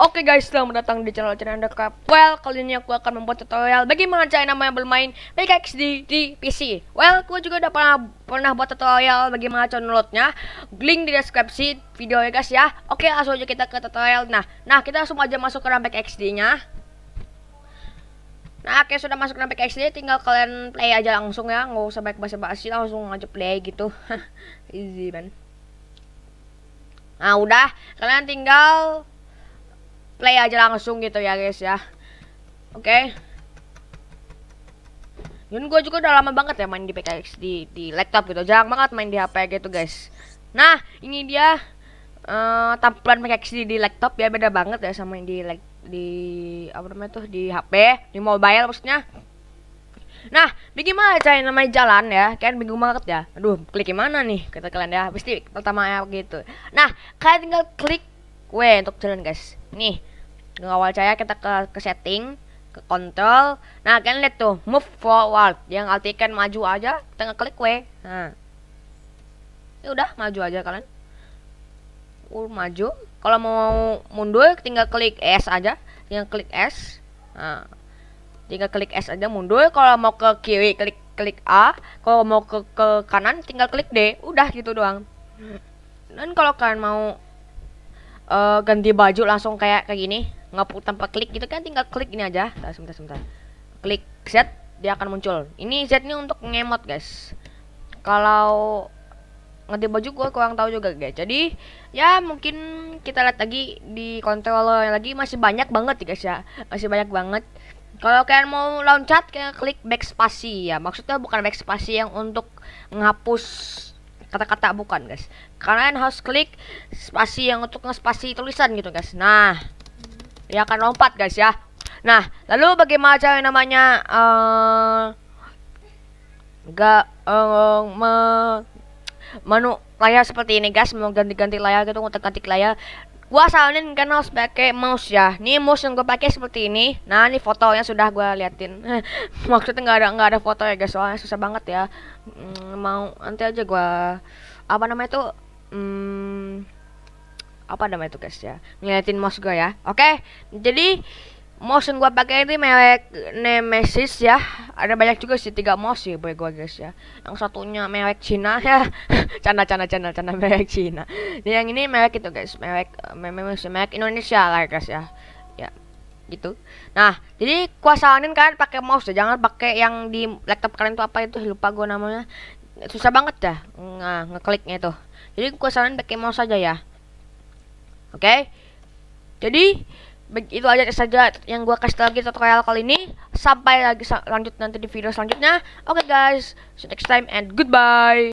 Oke okay guys, selamat datang di channel channel Cup. Well, kali ini aku akan membuat tutorial bagaimana cara yang bermain Mega XD di PC. Well, aku juga udah pernah pernah buat tutorial bagaimana cara downloadnya. Link di deskripsi video ya guys ya. Oke, okay, langsung aja kita ke tutorial. Nah, nah kita langsung aja masuk ke RAM XD-nya. Nah, oke okay, sudah masuk ke RAM XD, tinggal kalian play aja langsung ya. Nggak usah banyak basa-basi, langsung aja play gitu. Easy man. Nah, udah. Kalian tinggal play aja langsung gitu ya guys ya oke okay. Yun gue juga udah lama banget ya main di PKX di di laptop gitu jarang banget main di HP gitu guys nah ini dia uh, tampilan PKX di, di laptop ya beda banget ya sama yang di di apa namanya tuh di HP di mobile maksudnya Nah, bagaimana caranya namanya jalan ya? Kalian bingung banget ya? Aduh, klik mana nih? Kata kalian ya, pasti pertama ya gitu. Nah, kalian tinggal klik W untuk jalan guys. Nih, ngawal cahaya kita ke, ke setting ke kontrol nah kalian lihat tuh move forward yang artikan maju aja kita ngeklik W nah ini ya udah maju aja kalian uh, maju kalau mau mundur tinggal klik S aja tinggal klik S nah tinggal klik S aja mundur kalau mau ke kiri klik klik A kalau mau ke, ke kanan tinggal klik D udah gitu doang dan kalau kalian mau uh, ganti baju langsung kayak kayak gini nggak tanpa klik gitu kan tinggal klik ini aja tak, sebentar sebentar klik Z dia akan muncul ini Z ini untuk ngemot guys kalau ngerti baju gue kurang tahu juga guys jadi ya mungkin kita lihat lagi di kontrol yang lagi masih banyak banget ya guys ya masih banyak banget kalau kalian mau loncat kalian klik spasi ya maksudnya bukan spasi yang untuk menghapus kata-kata bukan guys kalian harus klik spasi yang untuk ngespasi tulisan gitu guys nah dia akan lompat guys ya. Nah, lalu bagaimana cara yang namanya uh, eh, gak uh, eh, menu layar seperti ini guys, mau ganti-ganti layar gitu, Untuk ganti layar. Gua saranin kan harus pakai mouse ya. Ini mouse yang gua pakai seperti ini. Nah, ini foto yang sudah gua liatin. Maksudnya nggak ada nggak ada foto ya guys, soalnya susah banget ya. Mm, mau nanti aja gua apa namanya tuh. mm, apa namanya itu guys ya ngeliatin mouse gue ya oke okay? jadi mouse yang gue pakai ini merek Nemesis ya ada banyak juga sih tiga mouse sih boy gue guys ya yang satunya merek Cina ya canda canda canda canda merek Cina dan yang ini merek itu guys merek Nemesis merek Indonesia lah guys ya ya gitu nah jadi saranin kalian pakai mouse ya jangan pakai yang di laptop kalian tuh apa itu lupa gue namanya susah banget dah nah, ngekliknya itu jadi gue saranin pakai mouse aja ya Oke? Okay? Jadi itu aja saja yang gue kasih lagi tutorial kali ini. Sampai lagi lanjut nanti di video selanjutnya. Oke okay guys, see you next time and goodbye.